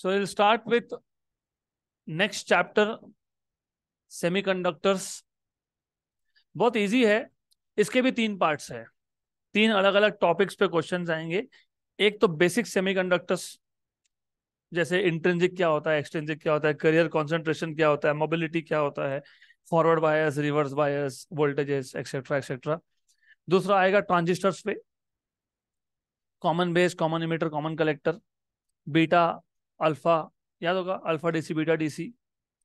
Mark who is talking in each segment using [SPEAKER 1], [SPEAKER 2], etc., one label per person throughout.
[SPEAKER 1] So we'll start with next chapter semiconductors बहुत easy है इसके भी तीन पार्ट्स है तीन अलग अलग टॉपिक्स पे क्वेश्चंस आएंगे एक तो बेसिक सेमीकंडक्टर्स जैसे इंट्रेंसिक क्या होता है एक्सटेंजिक क्या होता है करियर कंसंट्रेशन क्या होता है मोबिलिटी क्या होता है forward bias reverse bias voltages etcetera etcetera दूसरा आएगा ट्रांजिस्टर्स पे common base common emitter common collector beta alpha याद होगा अल्फा डीसी बीटा डीसी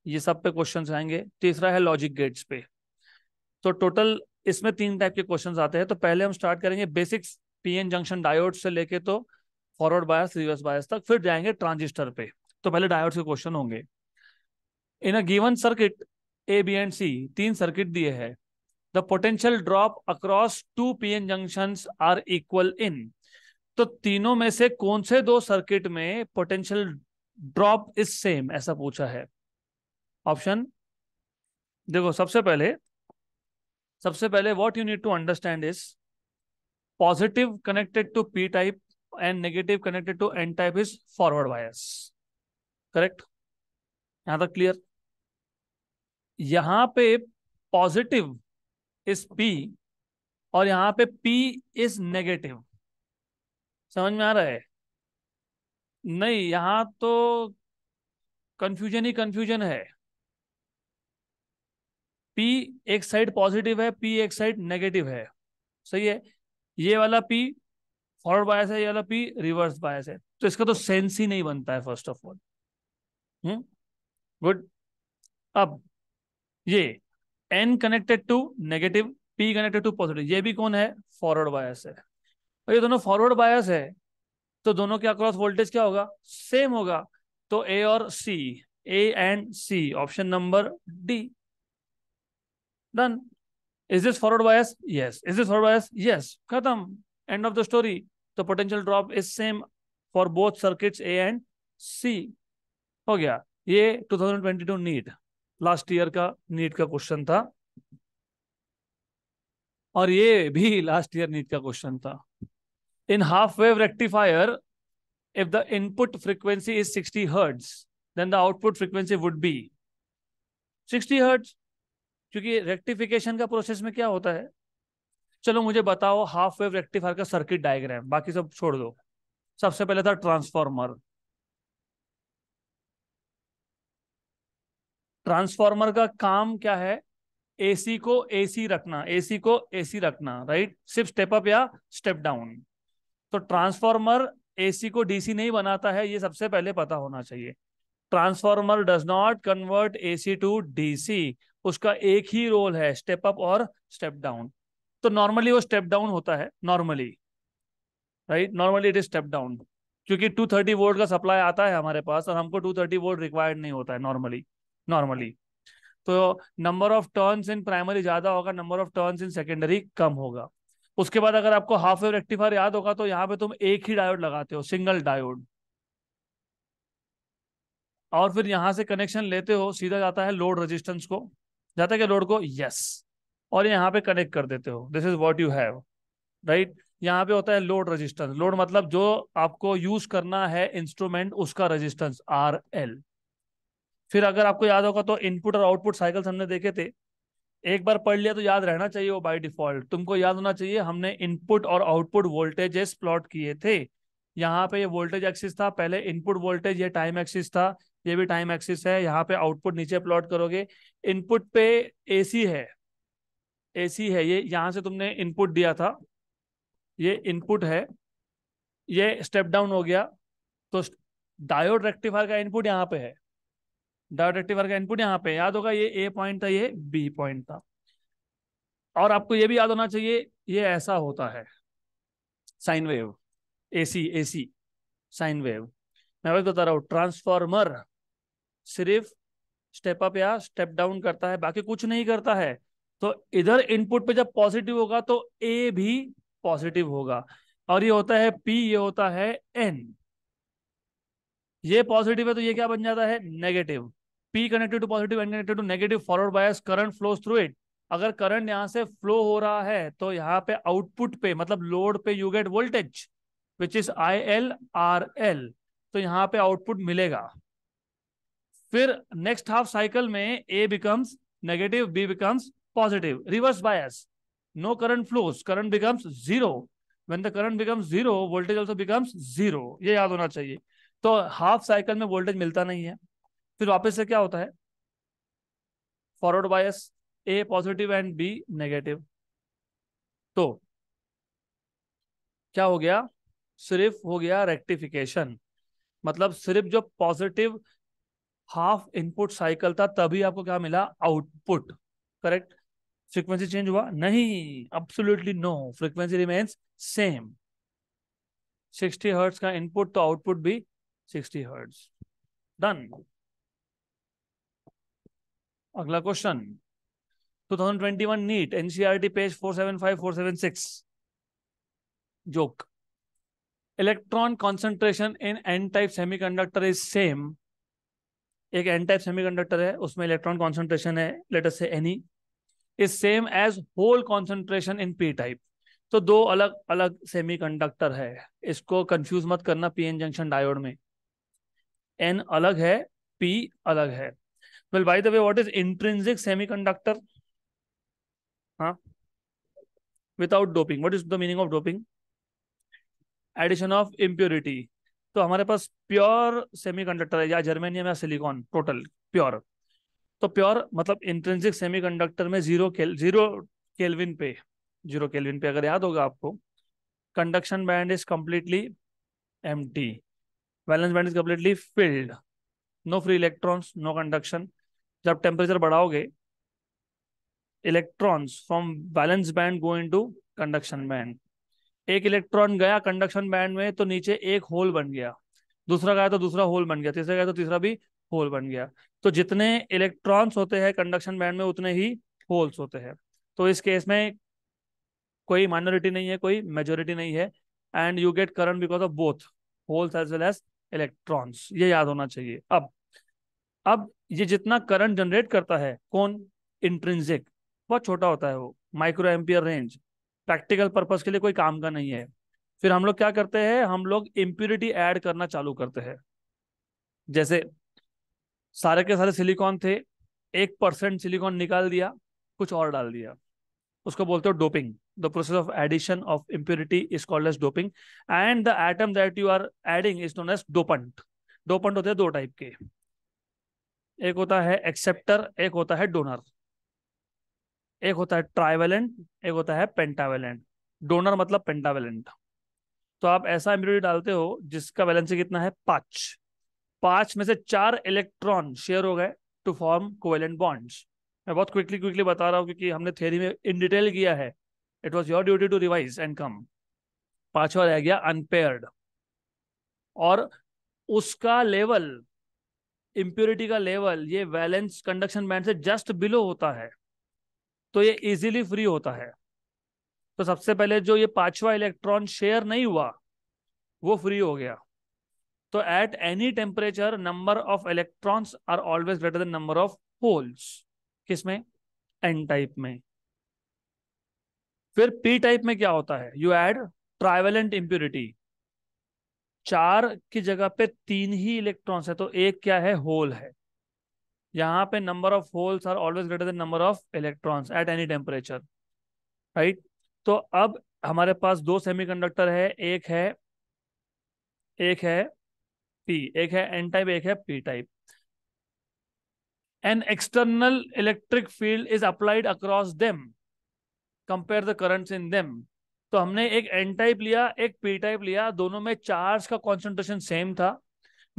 [SPEAKER 1] ये सब पे क्वेश्चंस आएंगे तीसरा है लॉजिक गेट्स पे तो टोटल इसमें तीन टाइप के क्वेश्चंस आते हैं तो पहले हम स्टार्ट करेंगे बेसिक्स पीएन जंक्शन डायोड से लेके तो फॉरवर्ड बायस रिवर्स बायस तक फिर जाएंगे ट्रांजिस्टर पे तो पहले डायोड्स के क्वेश्चन होंगे in a given circuit A B and C तीन सर्किट दिए हैं the potential drop across two N junctions are equal in तो तीनों में से कौन से दो सर्किट में पोटेंशियल ड्रॉप इज सेम ऐसा पूछा है ऑप्शन देखो सबसे पहले सबसे पहले what you need to understand is positive connected to P type and negative connected to N type is forward bias correct यहां तक क्लियर यहां पे पॉजिटिव इज पी और यहां पे पी इज नेगेटिव समझ में आ रहा है नहीं यहाँ तो कंफ्यूजन ही कंफ्यूजन है पी एक साइड पॉजिटिव है पी एक साइड नेगेटिव है सही है ये वाला पी फॉरवर्ड बायस है ये वाला पी रिवर्स बायस है तो इसका तो सेंस ही नहीं बनता है first of all hmm good अब ये N connected to negative P connected to positive ये भी कौन है फॉरवर्ड बायस है और ये दोनों फॉरवर्ड बायस है तो दोनों के अक्रॉस वोल्टेज क्या होगा सेम होगा तो ए और C A and C option number D done is this forward bias yes is this forward bias yes खत्म एंड ऑफ द स्टोरी तो potential drop is same for both circuits A and C हो गया ये 2022 NEET last year का NEET का question था और ये भी लास्ट ईयर नीट का क्वेश्चन था In half wave rectifier, if the input frequency is 60 hertz, then the output frequency would be 60 hertz. kyunki rectification ka process mein kya hota hai चलो मुझे बताओ हाफ वेव रेक्टिफायर का circuit diagram बाकी सब छोड़ दो सबसे पहले था ट्रांसफॉर्मर ट्रांसफॉर्मर का काम क्या है एसी को एसी रखना एसी को एसी रखना राइट सिर्फ स्टेप अप या स्टेप डाउन तो ट्रांसफॉर्मर एसी को डीसी नहीं बनाता है ये सबसे पहले पता होना चाहिए transformer does not convert AC to DC उसका एक ही रोल है स्टेप अप और स्टेप डाउन तो नॉर्मली वो स्टेप डाउन होता है normally right normally it is step down क्योंकि 230 थर्टी वोल्ट का सप्लाई आता है हमारे पास और हमको 230 थर्टी वोल्ट रिक्वायर्ड नहीं होता है नॉर्मली नॉर्मली तो number of turns in primary ज्यादा होगा number of turns in secondary कम होगा उसके बाद अगर आपको हाफ वेव रेक्टिफायर याद होगा तो यहाँ पे तुम एक ही डायोड लगाते हो सिंगल डायोड और फिर यहां से कनेक्शन लेते हो सीधा जाता है लोड रेजिस्टेंस को जाता है क्या लोड को यस और यहाँ पे कनेक्ट कर देते हो this is what you have right यहाँ पे होता है लोड रेजिस्टेंस लोड मतलब जो आपको यूज करना है इंस्ट्रूमेंट उसका रेजिस्टेंस आर एल फिर अगर आपको याद होगा तो इनपुट और आउटपुट साइकिल्स हमने देखे थे एक बार पढ़ लिया तो याद रहना चाहिए वो बाय डिफॉल्ट तुमको याद होना चाहिए हमने इनपुट और आउटपुट वोल्टेजेस प्लॉट किए थे यहाँ पे ये वोल्टेज एक्सिस था पहले इनपुट वोल्टेज ये टाइम एक्सिस था ये भी टाइम एक्सिस है यहाँ पे आउटपुट नीचे प्लॉट करोगे इनपुट पे एसी है एसी है ये यहाँ से तुमने इनपुट दिया था ये इनपुट है ये स्टेप डाउन हो गया तो डायोड रेक्टिफायर का इनपुट यहाँ पे है डायरेक्टिव वर्ग का इनपुट यहाँ पे याद होगा ये ए पॉइंट था ये बी पॉइंट था और आपको ये भी याद होना चाहिए ये ऐसा होता है sine wave AC AC sine wave मैं वही बता रहा हूँ ट्रांसफॉर्मर सिर्फ स्टेप अप या स्टेप डाउन करता है बाकी कुछ नहीं करता है तो इधर इनपुट पे जब पॉजिटिव होगा तो ए भी पॉजिटिव होगा और ये होता है पी ये होता है एन ये पॉजिटिव है तो ये क्या बन जाता है negative P connected to positive N connected to negative forward bias current flows through it अगर करंट यहां से फ्लो हो रहा है तो यहाँ पे आउटपुट पे मतलब लोड पे you get voltage which is I L R L तो यहाँ पे आउटपुट मिलेगा फिर नेक्स्ट हाफ साइकिल में A becomes negative B becomes positive reverse bias no current flows current becomes zero when the current becomes zero voltage also becomes zero ये याद होना चाहिए तो हाफ साइकिल में वोल्टेज मिलता नहीं है फिर वापस से क्या होता है forward bias A positive and B negative तो क्या हो गया सिर्फ हो गया रेक्टिफिकेशन मतलब सिर्फ जो पॉजिटिव हाफ इनपुट साइकिल था तभी आपको क्या मिला आउटपुट करेक्ट फ्रीक्वेंसी चेंज हुआ नहीं absolutely no frequency remains same 60 hertz का इनपुट तो आउटपुट भी 60 हर्ट्स डन अगला क्वेश्चन 2021 नीट एनसीईआरटी पेज 475 476 जोक electron concentration in N type semiconductor is same एक एन टाइप सेमीकंडक्टर है उसमें इलेक्ट्रॉन कंसंट्रेशन है लेटर से any is same as hole concentration in P type तो दो अलग अलग सेमीकंडक्टर है इसको कंफ्यूज मत करना पी एन जंक्शन डायोड में एन अलग है पी अलग है well by the way what is intrinsic semiconductor huh without doping what is the meaning of doping addition of impurity तो हमारे पास प्योर सेमीकंडक्टर है या जर्मेनियम या सिलिकॉन टोटल प्योर तो प्योर मतलब इंट्रेंसिक सेमीकंडक्टर में जीरो केल, जीरो केल्विन पे जीरो केल्विन पे अगर याद होगा आपको कंडक्शन बैंड इज कम्प्लीटली एम valence band is completely filled no free electrons no conduction जब टेम्परेचर बढ़ाओगे electrons from valence band go into conduction band एक इलेक्ट्रॉन गया कंडक्शन बैंड में तो नीचे एक होल बन गया दूसरा गया तो दूसरा होल बन गया तीसरा गया तो तीसरा भी होल बन गया तो जितने इलेक्ट्रॉन्स होते हैं कंडक्शन बैंड में उतने ही होल्स होते हैं तो इस केस में कोई माइनॉरिटी नहीं है कोई मेजोरिटी नहीं है and you get current because of both holes as well as electrons ये याद होना चाहिए अब अब ये जितना करंट जनरेट करता है कौन इंट्रेंसिक बहुत छोटा होता है वो micro ampere range practical purpose के लिए कोई काम का नहीं है फिर हम लोग क्या करते हैं हम लोग इम्प्यूरिटी ऐड करना चालू करते हैं जैसे सारे के सारे सिलिकॉन थे एक परसेंट सिलिकॉन निकाल दिया कुछ और डाल दिया उसको बोलते हो doping the process of addition of impurity is called as doping and the atom that you are adding is known as dopant dopant होते हैं दो टाइप के एक होता है एक्सेप्टर एक होता है डोनर एक होता है ट्राइवेलेंट एक होता है पेंटावेलेंट डोनर मतलब पेंटावेलेंट तो आप ऐसा एम्ब्रियो डालते हो जिसका वैलेंसी कितना है पांच पांच में से चार इलेक्ट्रॉन शेयर हो गए टू फॉर्म कोवेलेंट बॉन्ड्स मैं बहुत क्विकली क्विकली बता रहा हूँ क्योंकि हमने थेरी में इन डिटेल किया है it was your duty to revise and come पांचवा रह गया अनपेयर्ड और उसका लेवल इम्प्योरिटी का लेवल ये वैलेंस कंडक्शन बैंड से जस्ट बिलो होता है तो ये इजीली फ्री होता है तो सबसे पहले जो ये पांचवा इलेक्ट्रॉन शेयर नहीं हुआ वो फ्री हो गया तो at any temperature number of electrons are always greater than number of holes किसमें एन टाइप में फिर पी टाइप में क्या होता है यू एड ट्राइवलेंट इम्प्योरिटी चार की जगह पे तीन ही इलेक्ट्रॉन्स है तो एक क्या है होल है यहाँ पे number of holes are always greater than number of electrons at any temperature right तो अब हमारे पास दो सेमीकंडक्टर है एक है एक है पी एक है एन टाइप एक है P type N external electric field is applied across them compare the currents in them तो हमने एक एन टाइप लिया एक पी टाइप लिया दोनों में चार्ज का कॉन्सेंट्रेशन सेम था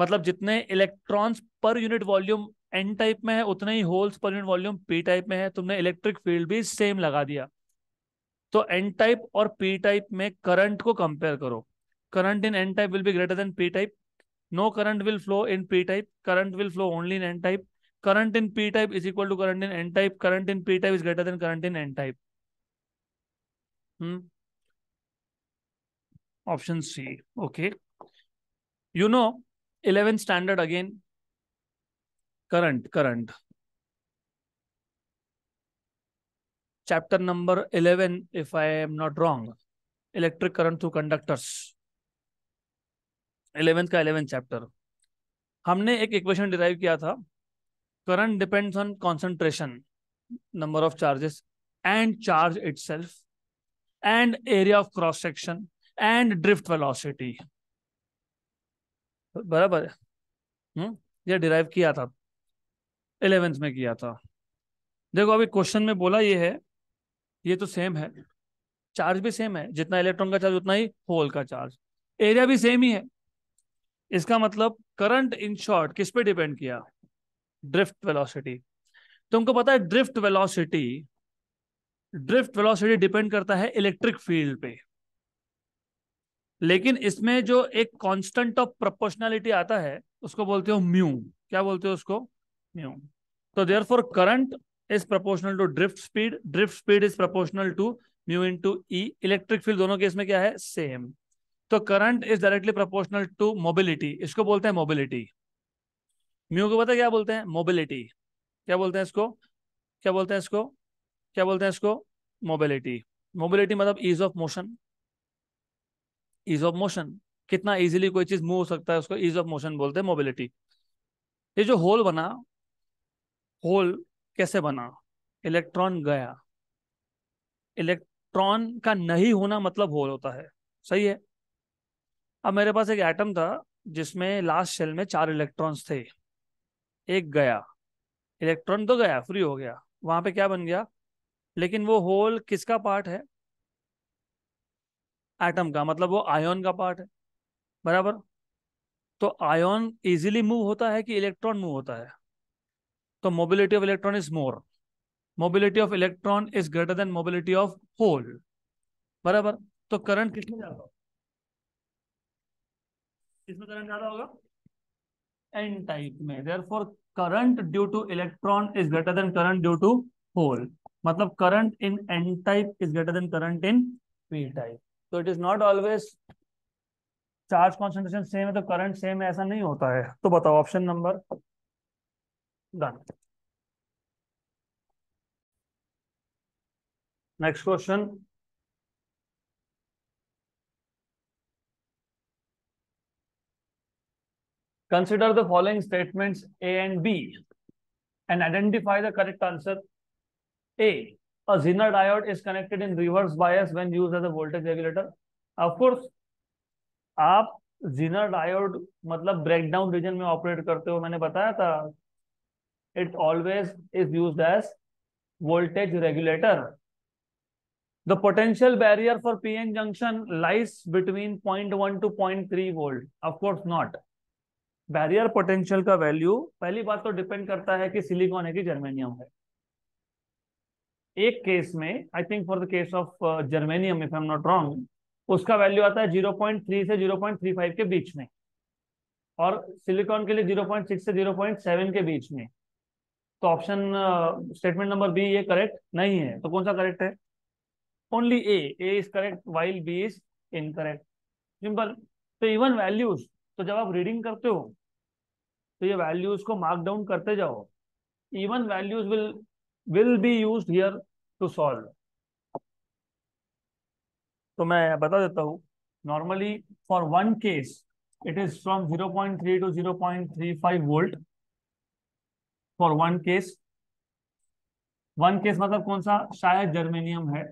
[SPEAKER 1] मतलब जितने इलेक्ट्रॉन्स पर यूनिट वॉल्यूम एन टाइप में है उतने ही holes per unit volume P type में है तुमने इलेक्ट्रिक फील्ड भी सेम लगा दिया तो एन टाइप और पी टाइप में करंट को कंपेयर करो current in N type will be greater than P type no current will flow in P type current will flow only in N type current in P type is equal to current in N type current in P type is greater than current in N type hmm Option C. Okay. You know, 11 standard again. Current, current. Chapter number 11, if I am not wrong. Electric current through conductors. 11th ka 11 chapter हमने एक equation derive किया था current depends on concentration number of charges and charge it and area of cross section and drift velocity बराबर है हम्म, ये derive किया था eleventh में किया था देखो अभी क्वेश्चन में बोला ये है ये तो सेम है चार्ज भी सेम है जितना इलेक्ट्रॉन का चार्ज उतना ही होल का चार्ज एरिया भी सेम ही है इसका मतलब करंट इन शॉर्ट किस पे डिपेंड किया ड्रिफ्ट वेलोसिटी तुमको पता है drift velocity drift velocity depend करता है इलेक्ट्रिक फील्ड पे लेकिन इसमें जो एक कांस्टेंट ऑफ प्रोपोर्शनैलिटी आता है उसको बोलते हो म्यू क्या बोलते हो उसको म्यू तो therefore current is proportional to drift speed drift speed is proportional to mu into E electric field दोनों केस में क्या है सेम तो current is directly proportional to mobility इसको बोलते हैं मोबिलिटी म्यू को पता क्या बोलते हैं मोबिलिटी क्या बोलते हैं इसको क्या बोलते हैं इसको क्या बोलते हैं इसको मोबिलिटी मोबिलिटी मतलब ease of motion ease of motion कितना इजीली कोई चीज मूव हो सकता है उसको ईज ऑफ मोशन बोलते हैं मोबिलिटी ये जो होल बना होल कैसे बना इलेक्ट्रॉन गया इलेक्ट्रॉन का नहीं होना मतलब होल होता है सही है अब मेरे पास एक एटम था जिसमें लास्ट शेल में चार इलेक्ट्रॉन्स थे एक गया इलेक्ट्रॉन तो गया फ्री हो गया वहां पे क्या बन गया लेकिन वो होल किसका पार्ट है एटम का मतलब वो आयोन का पार्ट है बराबर तो आयोन इजीली मूव होता है कि इलेक्ट्रॉन मूव होता है तो mobility of electron is more mobility of electron is greater than mobility of hole बराबर तो करंट किसमें ज्यादा होगा इसमें करंट ज्यादा होगा एन टाइप में therefore current due to electron is greater than current due to hole मतलब current in N type is greater than current in P type तो it is not always charge concentration same है तो current same है ऐसा नहीं होता है तो बताओ option number done next question consider the following statement A and B and identify the correct answer A A Zener diode is connected in reverse bias when used as a voltage regulator. Of course, aap zener diode matlab breakdown region mein operate karte ho maine bataya tha it always is used as voltage regulator. The potential barrier for PN junction lies between 0.1 to 0.3 volt. Of course not. Barrier potential का value पहली बात तो depend करता है कि silicon है कि germanium है. एक केस में I think for the case of germanium if I am not wrong उसका वैल्यू आता है जीरो पॉइंट थ्री से जीरो पॉइंट थ्री फाइव के बीच में और सिलिकॉन के लिए जीरो पॉइंट सिक्स से जीरो पॉइंट सेवन के बीच में तो ऑप्शन स्टेटमेंट नंबर बी ये करेक्ट नहीं है तो कौन सा करेक्ट है only A A is correct while B is incorrect simple तो इवन वैल्यूज तो जब आप रीडिंग करते हो तो ये वैल्यूज को मार्क डाउन करते जाओ even values will will be used here to solve तो मैं बता देता हूँ normally for one case it is from 0.3 to 0.35 volt for one case one case मतलब कौन सा शायद जर्मेनियम है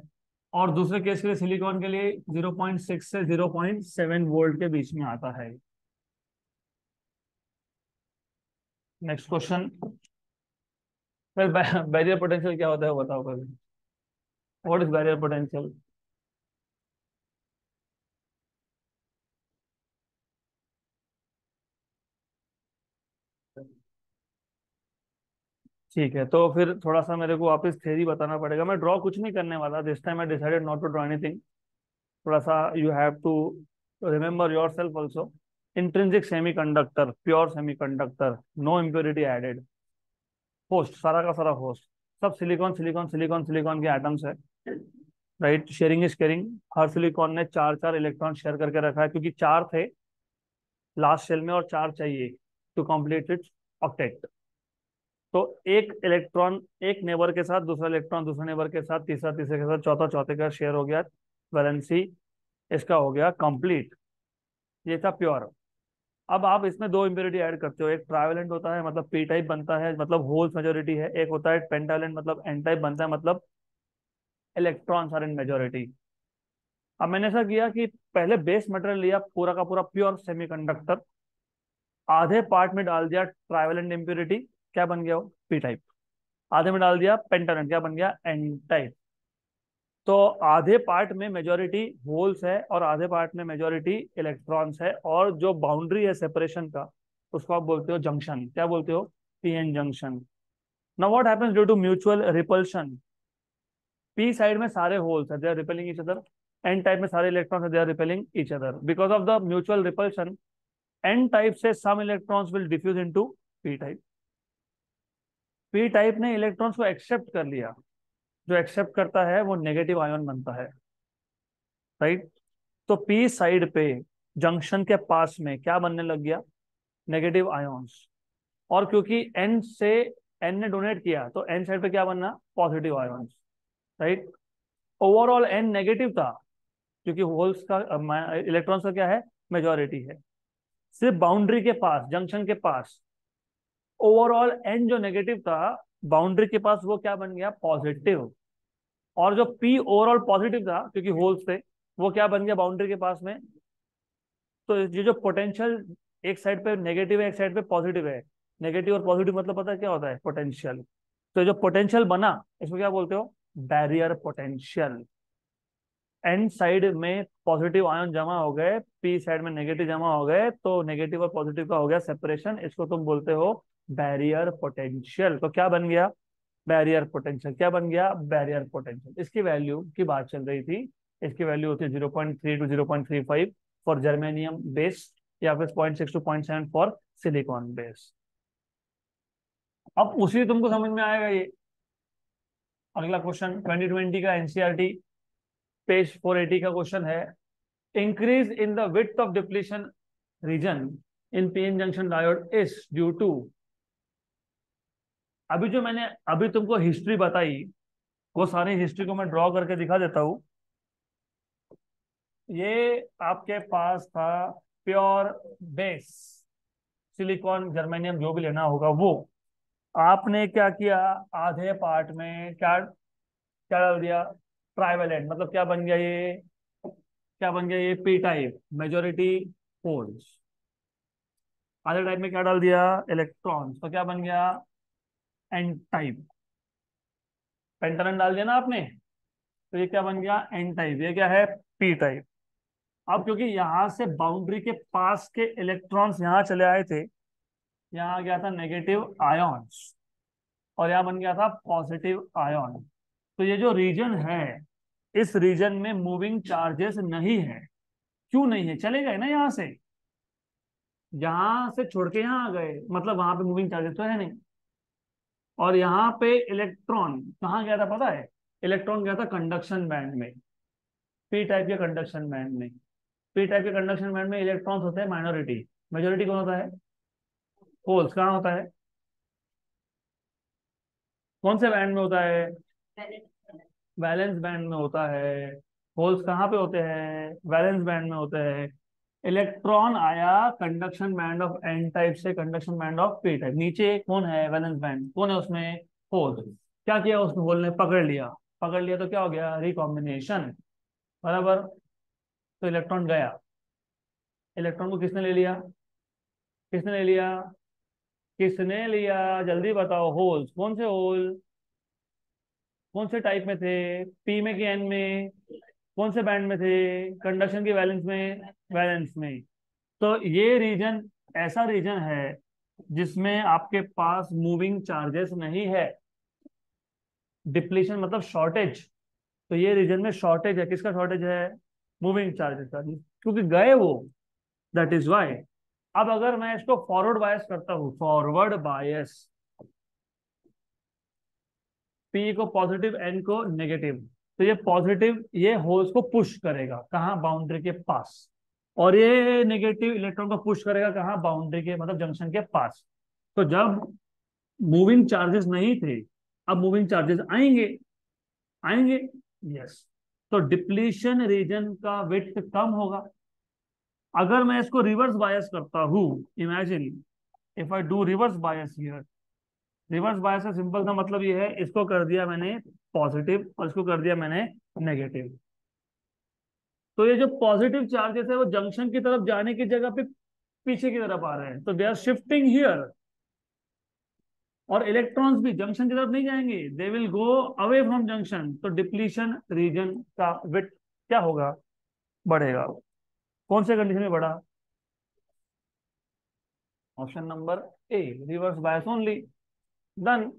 [SPEAKER 1] और दूसरे केस के लिए सिलिकॉन के लिए 0.6 से 0.7 वोल्ट के बीच में आता है नेक्स्ट क्वेश्चन फिर बैरियर पोटेंशियल क्या होता है बताओ कभी व्हाट इज बैरियर पोटेंशियल ठीक है तो फिर थोड़ा सा मेरे को वापस थेरी बताना पड़ेगा मैं ड्रॉ कुछ नहीं करने वाला this time I decided not to draw anything थोड़ा सा you have to remember yourself also intrinsic semiconductor pure semiconductor no impurity added host सारा का सारा होस्ट सब सिलिकॉन सिलिकॉन सिलिकॉन सिलिकॉन के आइटम्स है right sharing is caring हर silicon ने चार चार इलेक्ट्रॉन शेयर करके रखा है क्योंकि चार थे लास्ट सेल में और चार चाहिए टू कम्प्लीट इट ऑक्टेट तो एक इलेक्ट्रॉन एक नेबर के साथ दूसरा इलेक्ट्रॉन दूसरे नेबर के साथ तीसरा तीसरे के साथ चौथा चौथे का शेयर हो गया वैलेंसी इसका हो गया कंप्लीट ये था प्योर अब आप इसमें दो इम्प्योरिटी ऐड करते हो एक ट्रावेलेंट होता है मतलब पी टाइप बनता है मतलब होल्स मेजोरिटी है एक होता है पेंटावेलेंट मतलब एन टाइप बनता है मतलब इलेक्ट्रॉन्स आर इन मेजोरिटी अब मैंने ऐसा किया कि पहले बेस मटेरियल लिया पूरा का पूरा प्योर सेमीकंडक्टर आधे पार्ट में डाल दिया ट्रावेलेंट इम्प्योरिटी क्या बन गया वो पी टाइप आधे में डाल दिया पेंटावेलेंट क्या बन गया एन टाइप तो आधे पार्ट में मेजोरिटी होल्स है और आधे पार्ट में मेजोरिटी इलेक्ट्रॉन्स है और जो बाउंड्री है सेपरेशन का उसको आप बोलते हो जंक्शन क्या बोलते हो PN junction now what happens due to mutual repulsion P side में सारे होल्स है they are repelling each other N type में सारे इलेक्ट्रॉन्स है they are repelling each other because of the mutual repulsion N type से some electrons will diffuse into P type P type ने electrons को accept कर लिया जो accept करता है वो नेगेटिव आयन बनता है राइट तो पी साइड पे जंक्शन के पास में क्या बनने लग गया नेगेटिव आयोन्स और क्योंकि एन से एन ने डोनेट किया तो एन साइड पे क्या बनना positive ions right overall N negative था क्योंकि होल्स का इलेक्ट्रॉन्स का क्या है मेजोरिटी है सिर्फ बाउंड्री के पास जंक्शन के पास ओवरऑल एन जो नेगेटिव था बाउंड्री के पास वो क्या बन गया पॉजिटिव और जो पी ओवरऑल पॉजिटिव था क्योंकि होल्स थे वो क्या बन गया बाउंड्री के पास में तो ये जो पोटेंशियल एक साइड पे नेगेटिव है एक साइड पे पॉजिटिव है नेगेटिव और पॉजिटिव मतलब पता है क्या होता है पोटेंशियल तो जो पोटेंशियल बना इसको क्या बोलते हो बैरियर पोटेंशियल एंड साइड में पॉजिटिव आयन जमा हो गए पी साइड में नेगेटिव जमा हो गए तो नेगेटिव और पॉजिटिव का हो गया सेपरेशन इसको तुम बोलते हो बैरियर पोटेंशियल तो क्या बन गया बैरियर पोटेंशियल क्या बन गया बैरियर पोटेंशियल इसकी वैल्यू की बात चल रही थी इसकी वैल्यू होती है zero point three to zero point three five for germanium base या फिर point six to point seven for silicon base अब उसी तुमको समझ में आएगा ये अगला क्वेश्चन ट्वेंटी ट्वेंटी का एनसीआरटी पेज फोर एटी का क्वेश्चन है increase in the width of depletion region in PN junction diode is due to अभी जो मैंने अभी तुमको हिस्ट्री बताई वो सारी हिस्ट्री को मैं ड्रॉ करके दिखा देता हूँ ये आपके पास था प्योर बेस सिलिकॉन जर्मेनियम जो भी लेना होगा वो आपने क्या किया आधे पार्ट में क्या क्या डाल दिया ट्राइवेलेंट मतलब क्या बन गया ये क्या बन गया ये पी टाइप मेजोरिटी होल्स आधे टाइप में क्या डाल दिया इलेक्ट्रॉन्स तो क्या बन गया एन टाइप पेंटरन डाल दिया ना आपने तो ये क्या बन गया एन टाइप ये क्या है पी टाइप अब क्योंकि यहां से बाउंड्री के पास के इलेक्ट्रॉन्स यहां चले आए थे यहां आ गया था नेगेटिव आयॉन्स और यहां बन गया था पॉजिटिव आयॉन तो ये जो रीजन है इस रीजन में मूविंग चार्जेस नहीं है क्यों नहीं है चले गए ना यहां से यहां से छोड़ के यहां आ गए मतलब वहां पे मूविंग चार्जेस तो है नहीं और यहाँ पे इलेक्ट्रॉन कहाँ गया था पता है इलेक्ट्रॉन गया था कंडक्शन बैंड में पी टाइप के कंडक्शन बैंड में पी टाइप के कंडक्शन बैंड में इलेक्ट्रॉन होते हैं माइनॉरिटी मेजोरिटी कौन होता है होल्स कहाँ होता है कौन से बैंड में होता है बैलेंस बैंड में होता है होल्स कहाँ पे होते हैं बैलेंस बैंड में होते हैं इलेक्ट्रॉन आया conduction band of N type से conduction band of P type नीचे कौन है वैलेंस बैंड कौन है उसमें फोर्थ क्या किया उसने होल ने पकड़ लिया पकड़ लिया तो क्या हो गया रिकॉम्बिनेशन बराबर तो इलेक्ट्रॉन गया इलेक्ट्रॉन को किसने ले लिया किसने ले लिया किसने लिया जल्दी बताओ होल्स कौन से होल कौन से टाइप में थे पी में कि एन में कौन से बैंड में थे कंडक्शन की वैलेंस में वैलेंस में तो ये रीजन ऐसा रीजन है जिसमें आपके पास मूविंग चार्जेस नहीं है डिप्लीशन मतलब शॉर्टेज तो ये रीजन में शॉर्टेज है किसका शॉर्टेज है मूविंग चार्जेस का क्योंकि गए वो दैट इज वाई अब अगर मैं इसको फॉरवर्ड बायस करता हूं फॉरवर्ड बायस पी को पॉजिटिव एन को नेगेटिव तो ये पॉजिटिव ये होल्स को पुश करेगा कहाँ बाउंड्री के पास और ये नेगेटिव इलेक्ट्रॉन को पुश करेगा कहाँ बाउंड्री के मतलब जंक्शन के पास तो जब मूविंग चार्जेस नहीं थे अब मूविंग चार्जेस आएंगे आएंगे यस तो डिप्लीशन रीजन का वेट कम होगा अगर मैं इसको रिवर्स बायस करता हूं imagine if I do reverse bias here reverse bias का सिंपल सा मतलब ये है इसको कर दिया मैंने पॉजिटिव और इसको कर दिया मैंने नेगेटिव तो ये जो पॉजिटिव चार्जेस है वो जंक्शन की तरफ जाने की जगह पे पीछे की तरफ आ रहे हैं तो दे आर शिफ्टिंग हियर और इलेक्ट्रॉन्स भी जंक्शन की तरफ नहीं जाएंगे they will go away from junction तो डिप्लीशन रीजन का विट क्या होगा बढ़ेगा कौन से कंडीशन में बढ़ा option number A reverse bias only then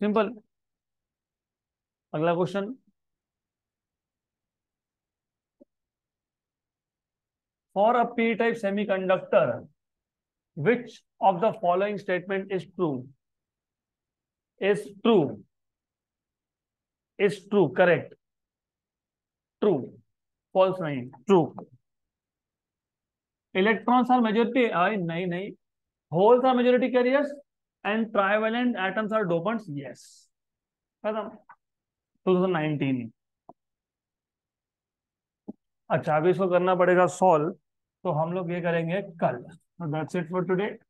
[SPEAKER 1] simple अगला question for a P type semiconductor which of the following statement is true is true is true correct true false नहीं true electrons are majority I नहीं नहीं holes are majority carriers and trivalent atoms are dopants yes खत्म 2019 अच्छा अभी इसको करना पड़ेगा solve तो हम लोग ये करेंगे कल दैट्स इट फॉर टुडे